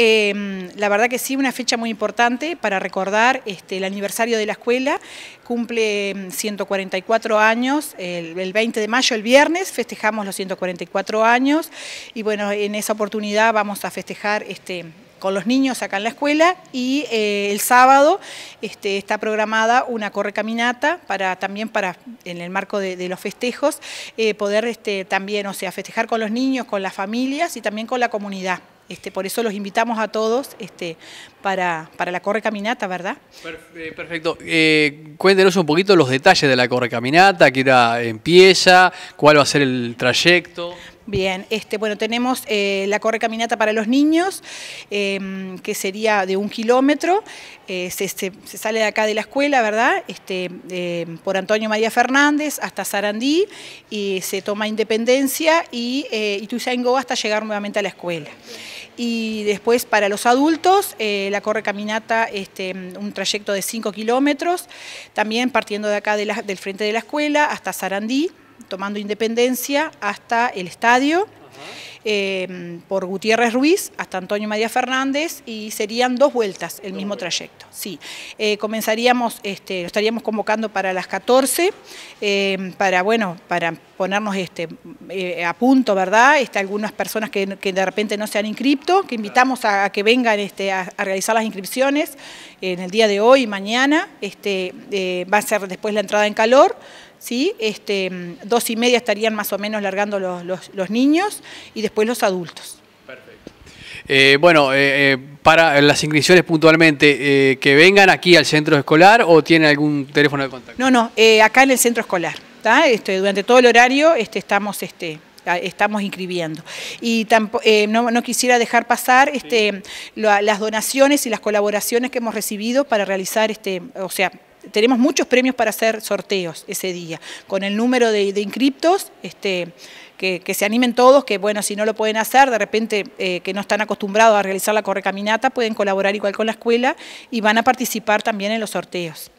Em, la verdad que sí, una fecha muy importante para recordar este, el aniversario de la escuela. Cumple 144 em, años, el, 20 de mayo, el viernes, festejamos los 144 años y bueno, en esa oportunidad vamos a festejar este, con los niños acá en la escuela y eh, el sábado este, está programada una correcaminata para también para en el marco de, los festejos eh, poder también, o sea, festejar con los niños, con las familias y también con la comunidad. Este, por eso los invitamos a todos este, para, para la correcaminata, Caminata, ¿verdad? Eh, perfecto. Eh, cuéntenos un poquito los detalles de la correcaminata, Caminata, qué hora empieza, cuál va a ser el trayecto. Bien, este, bueno, tenemos eh, la correcaminata para los niños, em, que sería de un kilómetro. Eh, se, sale de acá de la escuela, ¿verdad? Este, em, por Antonio María Fernández hasta Sarandí, y se toma Independencia y eh, Ituzaingó hasta llegar nuevamente a la escuela. Y después para los adultos, la correcaminata, este, un trayecto de 5 kilómetros, también partiendo de acá del frente de la escuela hasta Sarandí tomando Independencia hasta el estadio, em, por Gutiérrez Ruiz hasta Antonio María Fernández y serían dos vueltas el mismo trayecto sí. Eh, comenzaríamos, este, lo estaríamos convocando para las 14, eh, para, bueno, para ponernos este, eh, a punto, ¿verdad? Este, algunas personas que, de repente no se han inscripto, que invitamos a, que vengan este, a, realizar las inscripciones en el día de hoy y mañana. Este, va a ser después la entrada en calor. ¿sí? dos y media estarían más o menos largando los niños y después los adultos. Eh, bueno, eh, eh, para las inscripciones puntualmente, que vengan aquí al centro escolar o tienen algún teléfono de contacto. No, no, acá en el centro escolar. Este, durante todo el horario este, este, estamos... inscribiendo. Y no, quisiera dejar pasar las donaciones y las colaboraciones que hemos recibido para realizar, este, o sea, tenemos muchos premios para hacer sorteos ese día, con el número de, inscriptos, este, que, se animen todos, que bueno, si no lo pueden hacer, de repente eh, que no están acostumbrados a realizar la correcaminata, pueden colaborar igual con la escuela y van a participar también en los sorteos.